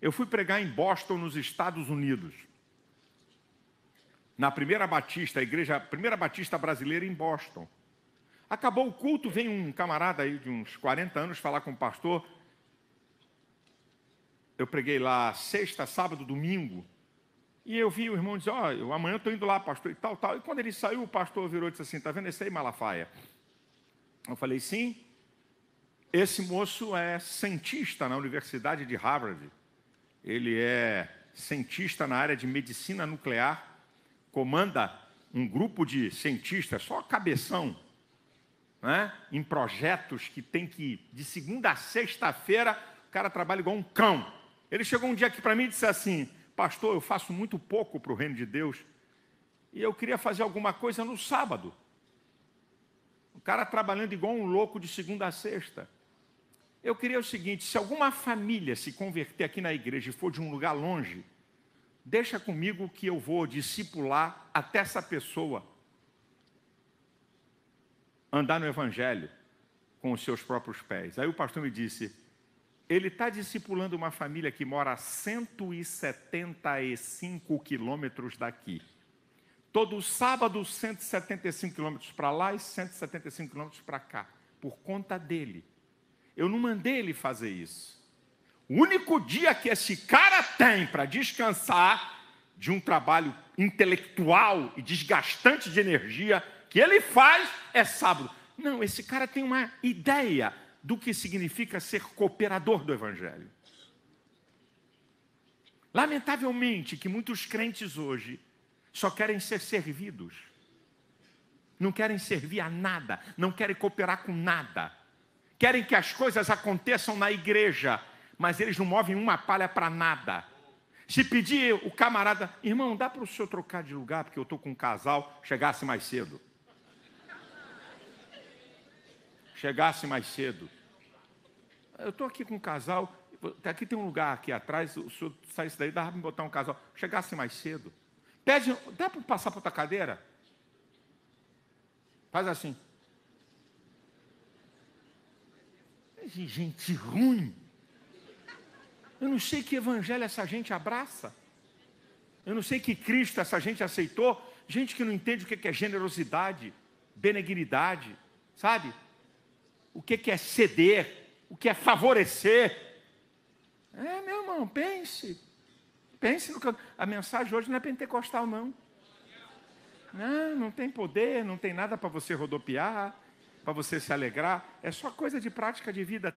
Eu fui pregar em Boston, nos Estados Unidos. Na Primeira Batista, a igreja a Primeira Batista brasileira em Boston. Acabou o culto, vem um camarada aí de uns 40 anos falar com o pastor. Eu preguei lá sexta, sábado, domingo. E eu vi o irmão dizer, ó, oh, amanhã eu estou indo lá, pastor, e tal, tal. E quando ele saiu, o pastor virou e disse assim, tá vendo esse aí, Malafaia? Eu falei, sim, esse moço é cientista na Universidade de Harvard ele é cientista na área de medicina nuclear, comanda um grupo de cientistas, só cabeção, né? em projetos que tem que, de segunda a sexta-feira, o cara trabalha igual um cão. Ele chegou um dia aqui para mim e disse assim: Pastor, eu faço muito pouco para o reino de Deus e eu queria fazer alguma coisa no sábado. O cara trabalhando igual um louco de segunda a sexta. Eu queria o seguinte: se alguma família se converter aqui na igreja e for de um lugar longe, deixa comigo que eu vou discipular até essa pessoa andar no Evangelho com os seus próprios pés. Aí o pastor me disse: ele está discipulando uma família que mora a 175 quilômetros daqui. Todo sábado, 175 quilômetros para lá e 175 quilômetros para cá, por conta dele. Eu não mandei ele fazer isso. O único dia que esse cara tem para descansar de um trabalho intelectual e desgastante de energia que ele faz é sábado. Não, esse cara tem uma ideia do que significa ser cooperador do Evangelho. Lamentavelmente, que muitos crentes hoje só querem ser servidos, não querem servir a nada, não querem cooperar com nada querem que as coisas aconteçam na igreja, mas eles não movem uma palha para nada. Se pedir o camarada, irmão, dá para o senhor trocar de lugar, porque eu estou com um casal, chegasse mais cedo. Chegasse mais cedo. Eu estou aqui com um casal, tá aqui tem um lugar aqui atrás, o senhor saísse daí, dá para me botar um casal. Chegasse mais cedo. Pede, dá para passar para outra cadeira? Faz assim. de gente ruim. Eu não sei que evangelho essa gente abraça. Eu não sei que Cristo essa gente aceitou. Gente que não entende o que é, é generosidade, benignidade, sabe? O é que é ceder, o que é favorecer. É, meu irmão, pense. Pense no que. A mensagem hoje não é pentecostal, não. Não, não tem poder, não tem nada para você rodopiar, para você se alegrar, é só coisa de prática de vida.